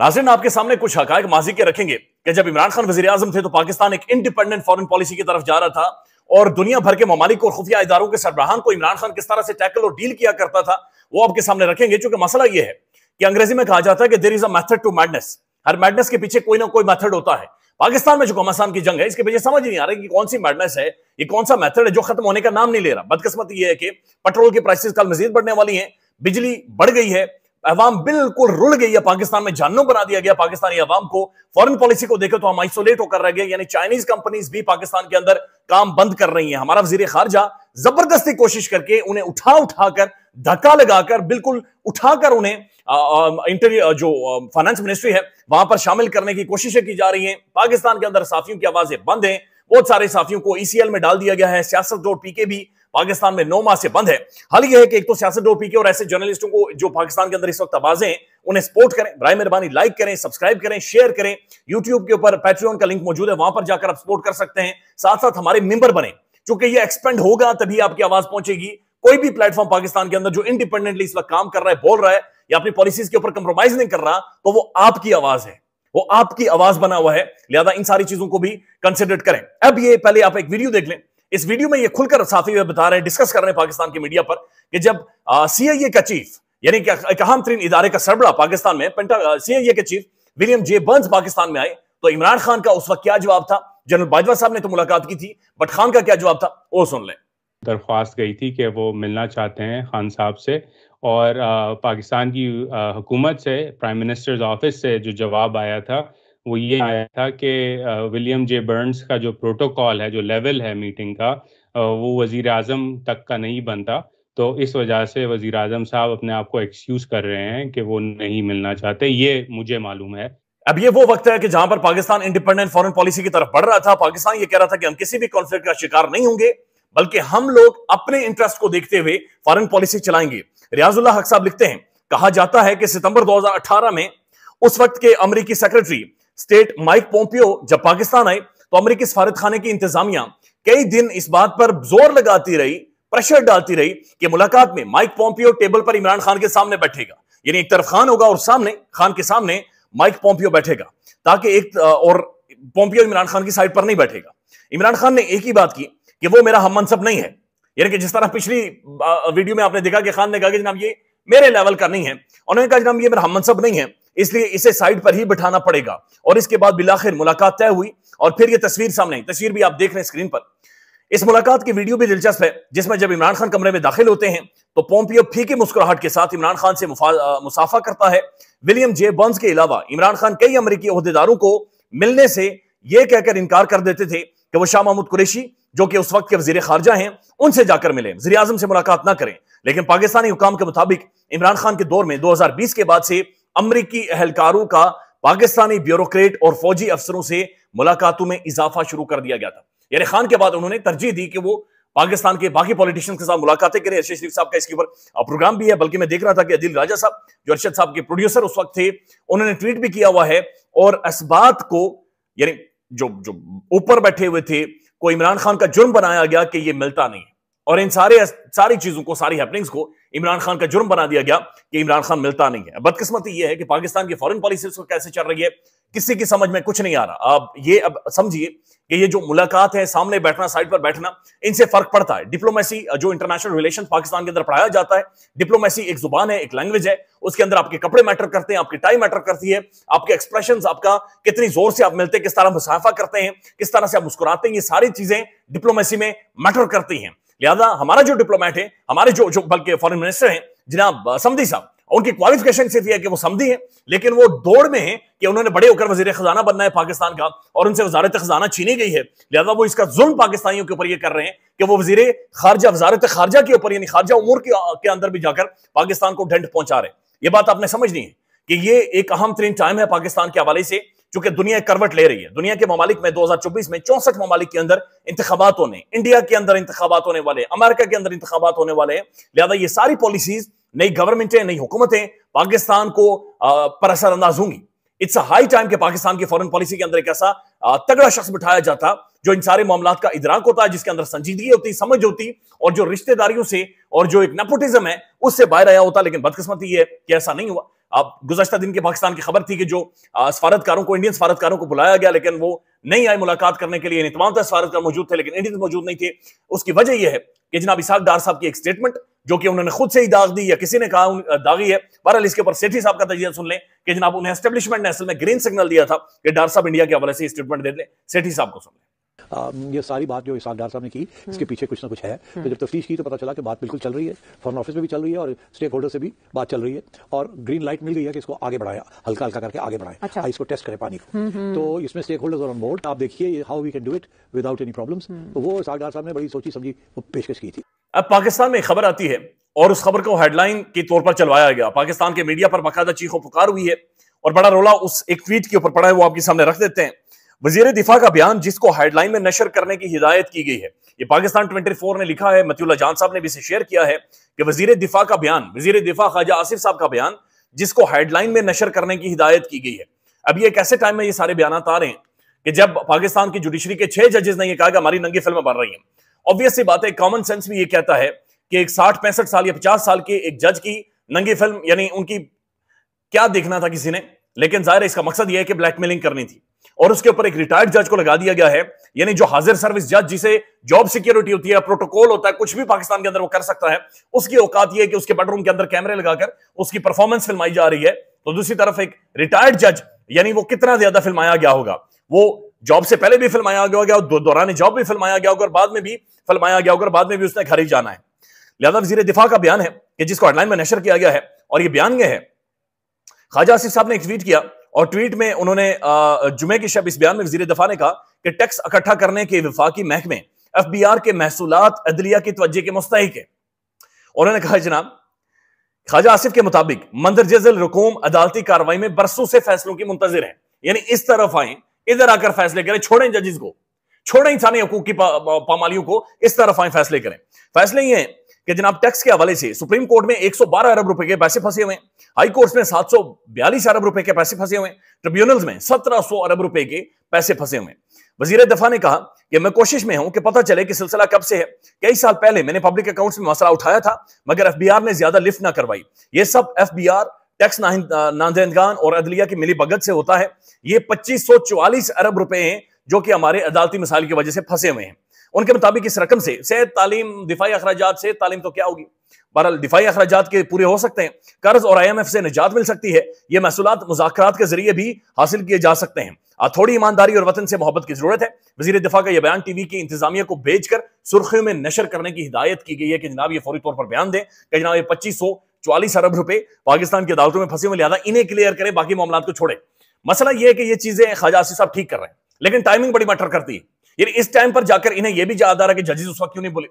नाजिन आपके सामने कुछ हकायक माजी के रखेंगे कि जब इमरान खान वजी अजम थे तो पाकिस्तान एक इंडिपेंडेंट फॉरन पॉलिसी की तरफ जा रहा था और दुनिया भर के ममालिक और खुफिया इदारों के सरबराहान को इमरान खान किस तरह से टैकल और डील किया करता था वो आपके सामने रखेंगे चूंकि मसला यह है कि अंग्रेजी में कहा जाता है कि there is a method to madness हर मैडनेस के पीछे कोई ना कोई मैथड होता है पाकिस्तान में जो घमासान की जंग है इसके पीछे समझ नहीं आ रहा है कि कौन सी मैडनेस है ये कौन सा मेथड है जो खत्म होने का नाम नहीं ले रहा बदकस्मत यह है कि पेट्रोल की प्राइसेस कल मजीद बढ़ने वाली हैं बिजली बढ़ गई है अवाम बिल्कुल रुल गई है पाकिस्तान में जानू बना दिया गया पाकिस्तानी अवाम को फॉरेन पॉलिसी को देखो तो हम आइसोलेट होकर रह गए यानी चाइनीज कंपनीज भी पाकिस्तान के अंदर काम बंद कर रही हैं हमारा वजीर खारजा जबरदस्ती कोशिश करके उन्हें उठा उठाकर धक्का लगाकर बिल्कुल उठाकर उन्हें इंटरव्यू जो फाइनेंस मिनिस्ट्री है वहां पर शामिल करने की कोशिशें की जा रही है पाकिस्तान के अंदर साफियों की आवाजें बंद हैं बहुत सारे साफियों को ईसीएल e में डाल दिया गया है सियासत डॉट पीके भी पाकिस्तान में नौ माह से बंद है हाल यह है कि एक तो सियासत डोर के और ऐसे जर्नलिस्टों को जो पाकिस्तान के अंदर इस वक्त आवाजें उन्हें सपोर्ट करें बर मेहरबानी लाइक करें सब्सक्राइब करें शेयर करें यूट्यूब के ऊपर पैट्रियन का लिंक मौजूद है वहां पर जाकर आप सपोर्ट कर सकते हैं साथ साथ हमारे मेंबर बने चूंकि ये एक्सपेंड होगा तभी आपकी आवाज पहुंचेगी कोई भी प्लेटफॉर्म पाकिस्तान के अंदर जो इंडिपेंडेंटली इस वक्त काम कर रहा है बोल रहा है या अपनी पॉलिसीज के ऊपर कंप्रोमाइज नहीं कर रहा तो वो आपकी आवाज है वो आपकी आवाज बना हुआ है लिहाजा इन सारी चीजों को भी कंसिडर करें अब ये पहले आप एक वीडियो देख लें इस वीडियो में ये खुलकर साफी साथी बता रहे हैं डिस्कस कर रहे हैं पाकिस्तान की मीडिया पर कि जब सी आई ए का चीफ यानी एक अहम तरीन इदारे का सरबड़ा पाकिस्तान में सी आई ए के chief William J Burns Pakistan में आए तो इमरान खान का उस वक्त क्या जवाब था जनरल बाजवा साहब ने तो मुलाकात की थी बट खान का क्या जवाब था वो सुन लें दरख्वास्त गई थी कि वो मिलना चाहते हैं खान साहब से और आ, पाकिस्तान की आ, हुकूमत से प्राइम मिनिस्टर्स ऑफिस से जो जवाब आया था वो ये आया था कि विलियम जे बर्न्स का जो प्रोटोकॉल है जो लेवल है मीटिंग का वो वजीर आजम तक का नहीं बनता तो इस वजह से वजीर आजम साहब अपने आप को एक्सक्यूज कर रहे हैं कि वो नहीं मिलना चाहते ये मुझे मालूम है अब ये वो वक्त है कि जहां पर पाकिस्तान इंडिपेंडेंट फॉरेन पॉलिसी की तरफ बढ़ रहा था पाकिस्तान ये कह रहा था कि हम किसी भी कॉन्फ्लिक्ट का शिकार नहीं होंगे बल्कि हम लोग अपने इंटरेस्ट को देखते हुए फॉरेन पॉलिसी चलाएंगे रियाजुल्ला हक साहब लिखते हैं कहा जाता है कि सितंबर 2018 में उस वक्त के अमरीकी सेक्रेटरी स्टेट माइक पोम्पियो जब पाकिस्तान आए तो अमरीकी सफारतखाने की इंतजामिया कई दिन इस बात पर जोर लगाती रही प्रेशर डालती रही कि मुलाकात में माइक पोम्पियो टेबल पर इमरान खान के सामने बैठेगा यानी एक तरफ खान होगा और सामने खान के सामने माइक पोम्पियो बैठेगा ताकि एक और पोम्पियो इमरान खान की साइड पर नहीं बैठेगा इमरान खान ने एक ही बात की कि वो मेरा हम मनसब नहीं है यानी कि जिस तरह पिछली वीडियो में आपने देखा कि खान ने कहा कि जनाब ये मेरे लेवल का नहीं है उन्होंने कहा जनाब ये मेरा हम मनसब नहीं है इसलिए इसे साइड पर ही बिठाना पड़ेगा और इसके बाद बिलाखिर मुलाकात तय हुई और फिर यह तस्वीर सामने आई तस्वीर भी आप देख रहे हैं स्क्रीन पर इस मुलाकात की वीडियो भी दिलचस्प है जिसमें जब इमरान खान कमरे में दाखिल होते हैं तो पोम्पियो फीकी मुस्कुराहट के साथ इमरान खान से मुसाफा करता है विलियम जे बंस के अलावा इमरान खान कई अमरीकी अहदेदारों को मिलने से यह कहकर इनकार कर देते थे कि वो शाह महमूद कुरेशी जो कि उस वक्त के वजीर खारजा हैं उनसे जाकर मिले वजी से मुलाकात ना करें लेकिन पाकिस्तानी हुकाम के मुताबिक इमरान खान के दौर में दो के बाद से अमरीकी एहलकारों का पाकिस्तानी ब्यूरोक्रेट और फौजी अफसरों से मुलाकातों में इजाफा शुरू कर दिया गया था यानी खान के बाद उन्होंने तरजीह दी कि वो पाकिस्तान के बाकी पॉलिटिशियंस के साथ मुलाकातें करें अर्शद शरीफ साहब का इसके ऊपर प्रोग्राम भी है बल्कि मैं देख रहा था कि अदिल राजा साहब जो अर्शद साहब के प्रोड्यूसर उस वक्त थे उन्होंने ट्वीट भी किया हुआ है और बात को यानी जो जो ऊपर बैठे हुए थे को इमरान खान का जुर्म बनाया गया कि ये मिलता नहीं और इन सारे सारी चीजों को सारी हैपनिंग्स को इमरान खान का जुर्म बना दिया गया कि इमरान खान मिलता नहीं है बदकिस्मती यह है कि पाकिस्तान की फॉरन पॉलिसी को कैसे चल रही है किसी की समझ में कुछ नहीं आ रहा आप ये अब समझिए कि ये जो मुलाकात है सामने बैठना साइड पर बैठना इनसे फर्क पड़ता है डिप्लोमेसी जो इंटरनेशनल रिलेशन पाकिस्तान के अंदर पढ़ाया जाता है डिप्लोमेसी एक जुबान है एक लैंग्वेज है उसके अंदर आपके कपड़े मैटर करते हैं आपकी टाइम मैटर करती है आपके एक्सप्रेशन आपका कितनी जोर से आप मिलते हैं किस तरह मुसाफा करते हैं किस तरह से आप मुस्कुराते हैं ये सारी चीजें डिप्लोमेसी में मैटर करती हैं लिहाजा हमारा जो डिप्लोमेट है हमारे जो जो बल्कि फॉरन मिनिस्टर हैं जनाब समी साहब उनकी क्वालिफिकेशन सिर्फ यह कि वो समझी है लेकिन वो दौड़ में है कि उन्होंने बड़े होकर वजीर खजाना बनना है पाकिस्तान का और उनसे वजारत खजाना छीनी गई है लिहाजा वो इसका जुल्म पाकिस्तानियों के ऊपर ये कर रहे हैं कि वो वजीर खारजा वजारत खारजा के ऊपर यानी खारजा उमूर के, के अंदर भी जाकर पाकिस्तान को ढंड पहुंचा रहे ये बात आपने समझ नहीं है कि ये एक अहम तरीन टाइम है पाकिस्तान के हवाले से चूंकि दुनिया करवट ले रही है दुनिया के ममालिक में 2024 में चौसठ ममालिक के अंदर इंतबात होने इंडिया के अंदर इंतबात होने वाले अमेरिका के अंदर इंतबात होने वाले हैं लिहाजा ये सारी पॉलिसीज नई गवर्नमेंटें नई हुकूमतें पाकिस्तान को पर असरअंदाज होंगी इट्स अ हाई टाइम के पाकिस्तान की फॉरन पॉलिसी के अंदर एक ऐसा तगड़ा शख्स बिठाया जाता जो इन सारे मामला का इधराक होता है जिसके अंदर संजीदगी होती समझ होती और जो रिश्तेदारियों से और जो एक नेपोटिज्म है उससे बाहर आया होता लेकिन बदकिस्मती है कि ऐसा नहीं हुआ अब गुजशत दिन की पाकिस्तान की खबर थी कि जो सफारतकारों को इंडियन सफारतकारों को बुलाया गया लेकिन वो नहीं आई मुलाकात करने के लिए तमाम तरह सफारतकार मौजूद थे लेकिन इंडियन मौजूद नहीं थे उसकी वजह यह है कि जनाब इसाक डार साहब की एक स्टेटमेंट जो कि उन्होंने खुद से ही दाग दी या किसी ने कहा दागी है बहरहाल इसके ऊपर सेठी साहब का तजिया सुन लें कि जनाब उन्हें एस्टेब्लिशमेंट ने असल में ग्रीन सिग्नल दिया था कि डार साहब इंडिया के हवाले से स्टेटमेंट दे दें सेठी साहब को सुन लें Um, ये सारी बात जो इसाक डार साहब ने की इसके पीछे कुछ ना कुछ है तो जब तफ्तीश की तो पता चला कि बात बिल्कुल चल रही है फॉरन ऑफिस में भी चल रही है और स्टेक होल्डर से भी बात चल रही है और ग्रीन लाइट मिल गई है कि इसको आगे बढ़ाया हल्का हल्का करके आगे बढ़ाया अच्छा। हाँ, इसको टेस्ट करें पानी को हम्म, हम्म। तो इसमें स्टेक होल्डर ऑन बोर्ड आप देखिए how we can do it without any problem वो इसाक डार साहब ने बड़ी सोची समझी वो पेशकश की थी अब पाकिस्तान में खबर आती है और उस खबर को हेडलाइन के तौर पर चलवाया गया पाकिस्तान के मीडिया पर बाकायदा चीखों पुकार हुई है और बड़ा रोला उस एक ट्वीट के ऊपर पड़ा है वो आपके सामने रख देते हैं वजीर दिफा का बयान जिसको हेडलाइन में नशर करने की हिदायत की गई है ये पाकिस्तान 24 ने लिखा है मतियुल्ला जान साहब ने भी इसे शेयर किया है कि वजीर दिफा का बयान वजीर दिफा ख्वाजा आसिफ साहब का बयान जिसको हेडलाइन में नशर करने की हिदायत की गई है अब ये एक ऐसे टाइम में ये सारे बयान आ रहे हैं कि जब पाकिस्तान की जुडिशरी के छह जजेस ने यह कहा कि हमारी नंगी फिल्में बन रही हैं ऑब्वियसली बात है कॉमन सेंस भी ये कहता है कि एक साठ पैंसठ साल या पचास साल के एक जज की नंगी फिल्म यानी उनकी क्या देखना था किसी ने लेकिन जाहिर इसका मकसद यह है कि ब्लैकमेलिंग करनी थी और उसके ऊपर एक रिटायर्ड जज को लगा दिया गया है यानी जो हाजिर सर्विस जज जिसे जॉब सिक्योरिटी होती है प्रोटोकॉल होता है कुछ भी पाकिस्तान के अंदर वो कर सकता है उसकी औकात यह है कि उसके बेडरूम के अंदर कैमरे लगाकर उसकी परफॉर्मेंस फिल्माई जा रही है तो दूसरी तरफ एक रिटायर्ड जज यानी वो कितना ज्यादा फिल्माया गया होगा वो जॉब से पहले भी फिल्माया गया होगा दो, दौरान जॉब भी फिल्माया गया होगा और बाद में भी फिल्माया गया होगा और बाद में भी उसने घर ही जाना है लिहाजा वजी दिफा का बयान है कि जिसको हेडलाइन में नशर किया गया है और ये बयान यह है ख्वाजा आसिफ साहब ने एक ट्वीट किया और ट्वीट में उन्होंने जुमे की शब इस बयान में वजी दफा ने कहा कि टैक्स इकट्ठा करने के विफाकी महकमे एफ बी आर के महसूल अदलिया की तवज्जे के मुस्तक है उन्होंने कहा जनाब ख्वाजा आसिफ के मुताबिक मंदरजे रकूम अदालती कार्रवाई में बरसों से फैसलों की मुंतजर है यानी इस तरफ आए इधर आकर फैसले करें छोड़ें जजिस को छोड़े इंसानी हकूक की पामालियों को इस तरफ आए फैसले करें फैसले ये हैं कि जनाब टैक्स के हवाले से सुप्रीम कोर्ट में 112 अरब रुपए के पैसे फंसे हुए हाई कोर्ट में 742 अरब रुपए के पैसे फंसे हुए ट्रिब्यूनल ट्रिब्यूनल्स में 1700 अरब रुपए के पैसे फंसे हुए वजीर दफा ने कहा कि मैं कोशिश में हूं कि पता चले कि सिलसिला कब से है कई साल पहले मैंने पब्लिक अकाउंट्स में मसला उठाया था मगर एफबीआर ने ज्यादा लिफ्ट ना करवाई ये सब एफबीआर टैक्स नामजदगान और अदलिया की मिली भगत से होता है ये पच्चीस अरब रुपए हैं जो कि हमारे अदालती मिसाइल की वजह से फंसे हुए हैं उनके मुताबिक इस रकम से सेहत तालीम दिफाई अखराज से तालीम तो क्या होगी बहरहाल दिफाई अखराज के पूरे हो सकते हैं कर्ज और आई एम एफ से निजात मिल सकती है ये महसूल मुजाकर के जरिए भी हासिल किए जा सकते हैं थोड़ी ईमानदारी और वतन से मोहब्बत की जरूरत है वजीर दिफा का यह बयान टीवी की इंतजामिया को भेजकर सुर्खियों में नशर करने की हिदायत की गई है कि जनाब ये फौरी तौर पर बयान दें कि जनाब ये पच्चीस सौ चौलीस अरब रुपए पाकिस्तान की अदालतों में फंसे हुए लिहाजा इन्हें क्लियर करें बाकी मामला को छोड़े मसला यह है कि ये चीजें ख्वाजा आसिफ साहब ठीक कर रहे हैं लेकिन टाइमिंग बड़ी मैटर करती है यानी इस टाइम पर जाकर इन्हें यह भी याद आ रहा है कि जजेस उस वक्त क्यों नहीं बोले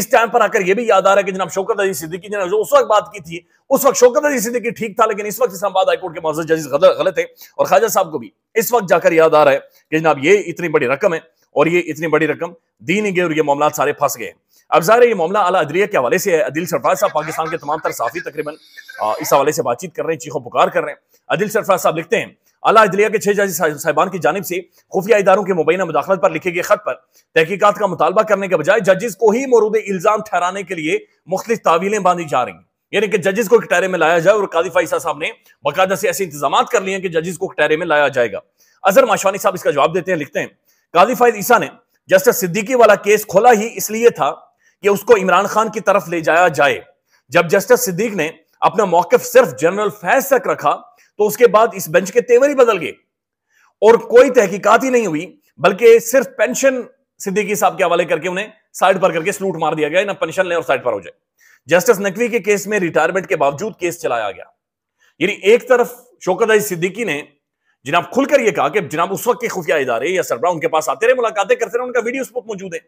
इस टाइम पर आकर यह भी याद आ रहा है कि जनाब शोकत अजी सिद्दीकी ने जो उस वक्त बात की थी उस वक्त शोकत अजी सिद्दीकी ठीक था लेकिन इस वक्त इस्लामाबाद हाईकोर्ट के मौजूद जजेस गलत है और ख्वाजा साहब को भी इस वक्त जाकर याद आ रहा है कि जनाब ये इतनी बड़ी रकम है और ये इतनी बड़ी रकम दी नहीं गई और ये मामला सारे फंस गए अब ज़ाहिर ये मामला अला अदरिया के हवाले से है अदिल सरफराज साहब पाकिस्तान के तमाम तर साफी तकरीबन इस हवाले से बातचीत कर रहे हैं चीखों पुकार कर रहे हैं अदिल सरफराज साहब लिखते हैं अला अदलिया के छह जज साहिबान की जानब से खुफिया इदारों के मुबैना मुदाखलत पर लिखे गए खत पर तहकीकत का मुतालबा करने के बजाय जजेस को ही मरूद इल्जाम ठहराने के लिए मुख्तलिफ तावीलें बांधी जा रही हैं यानी कि जजेस को कटहरे में लाया जाए और कादी फाइसा साहब ने बाकायदा से ऐसे इंतजाम कर लिए हैं कि जजेस को कटहरे में लाया जाएगा अजहर माशवानी साहब इसका जवाब देते हैं लिखते हैं काजी फाइज ईसा ने जस्टिस सिद्दीकी वाला केस खोला ही इसलिए था कि उसको इमरान खान की तरफ ले जाया जाए जब जस्टिस सिद्दीक ने अपना मौकफ सिर्फ जनरल फैज तक रखा तो उसके बाद इस बेंच के तेवर ही बदल गए और कोई तहकीकात ही नहीं हुई बल्कि सिर्फ पेंशन सिद्दीकी साहब के हवाले करके उन्हें साइड पर करके स्लूट मार दिया गया ना पेंशन ले और साइड पर हो जाए जस्टिस नकवी के केस में रिटायरमेंट के बावजूद केस चलाया गया यानी एक तरफ शोकत अली सिद्दीकी ने जिनाब खुलकर यह कहा कि जिनाब उस वक्त के खुफिया इदारे या सरबरा उनके पास आते रहे मुलाकातें करते रहे उनका वीडियो उस वक्त मौजूद है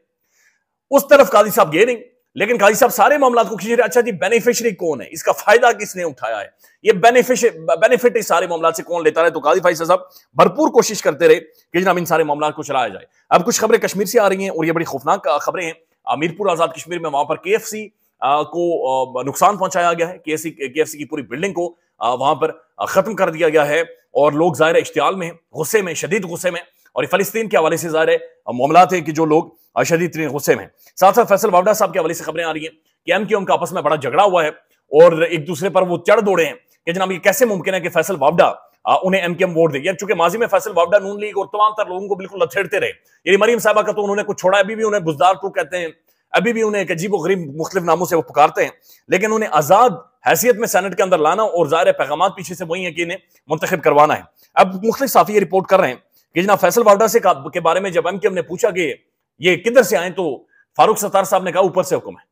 उस तरफ काजी साहब गए नहीं लेकिन खाजी साहब सारे मामला को खींच रहे अच्छा जी बेनिफिशरी कौन है इसका फायदा किसने उठाया है ये बेनिफिश बेनिफिट इस सारे मामला से कौन लेता रहे तो काजी फाइज साहब भरपूर कोशिश करते रहे कि जनाब इन सारे मामला को चलाया जाए अब कुछ खबरें कश्मीर से आ रही हैं और ये बड़ी खौफनाक खबरें हैं अमीरपुर आजाद कश्मीर में वहां पर के एफ सी को नुकसान पहुंचाया गया है के एफ सी के एफ सी की पूरी बिल्डिंग को वहां पर खत्म कर दिया गया है और लोग जाहिर इश्तियाल में गुस्से में शदीद गुस्से में और फलस्तीन के हवाले से जाहिर है मामला थे कि जो लोग और इतने गुस्से में साथ साथ फैसल वावडा साहब के हवाले से खबरें आ रही हैं कि एम क्यू एम का आपस में बड़ा झगड़ा हुआ है और एक दूसरे पर वो चढ़ दौड़े हैं कि जनाब ये कैसे मुमकिन है कि फैसल वावडा उन्हें एम के एम वोट देगी चूंकि माजी में फैसल वावडा नून लीग और तमाम तर लोगों को बिल्कुल लथेड़ते रहे ये मरीम साहबा का तो उन्होंने कुछ छोड़ा अभी भी उन्हें बुजदार टू कहते हैं अभी भी उन्हें एक अजीब गरीब मुख्तलिफ नामों से वो पुकारते हैं लेकिन उन्हें आजाद हैसियत में सेनेट के अंदर लाना और ज़ाहिर पैगाम पीछे से वही है कि इन्हें मुंतब करवाना है अब मुख्तलिफ साफी ये रिपोर्ट कर रहे हैं कि जना फैसल वावडा से के बारे में जब एम के एम ने पूछा कि ये किधर से आए तो फारूक सत्तार साहब ने कहा ऊपर से हुक्म है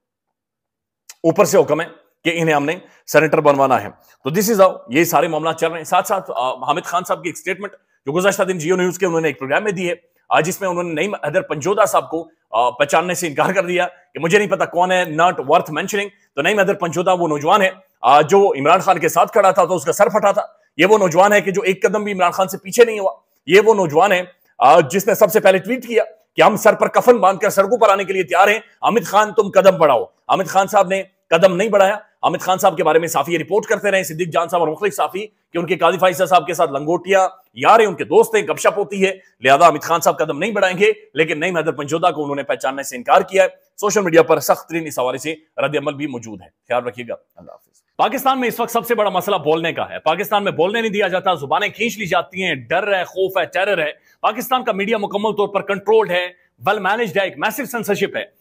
ऊपर से हुक्म है कि इन्हें हमने सेनेटर बनवाना है तो दिस इज आओ ये सारे मामला चल रहे हैं साथ साथ हामिद खान साहब की एक स्टेटमेंट जो गुजशत दिन जियो न्यूज के उन्होंने एक प्रोग्राम में दी है आज इसमें उन्होंने नईम हैदर पंजोदा साहब को पहचानने से इनकार कर दिया कि मुझे नहीं पता कौन है नॉट वर्थ मैंशनिंग तो नईम हैदर पंजोदा वो नौजवान है जो इमरान खान के साथ खड़ा था तो उसका सर फटा था ये वो नौजवान है कि जो एक कदम भी इमरान खान से पीछे नहीं हुआ ये वो नौजवान है जिसने सबसे पहले ट्वीट किया कि हम सर पर कफन बांधकर सड़कों पर आने के लिए तैयार हैं अमित खान तुम कदम बढ़ाओ अमित खान साहब ने कदम नहीं बढ़ाया आमिद खान साहब के बारे में साफी रिपोर्ट करते रहे सिद्दीक जान साहब और मुख्तिक साफी कि उनके काजी फाइसा साहब के साथ लंगोटिया यार उनके दोस्त हैं गपशप होती है लिहाजा अमित खान साहब कदम नहीं बढ़ाएंगे लेकिन नई महदर पंजोदा को उन्होंने पहचानने से इनकार किया है सोशल मीडिया पर सख्त तरीन इस हवाले से रद्दमल भी मौजूद है ख्याल रखिएगा अल्लाह हाफिज पाकिस्तान में इस वक्त सबसे बड़ा मसला बोलने का है पाकिस्तान में बोलने नहीं दिया जाता जुबानें खींच ली जाती हैं डर है खौफ है टेरर है पाकिस्तान का मीडिया मुकम्मल तौर पर कंट्रोल्ड है वेल मैनेज्ड है एक मैसिव सेंसरशिप है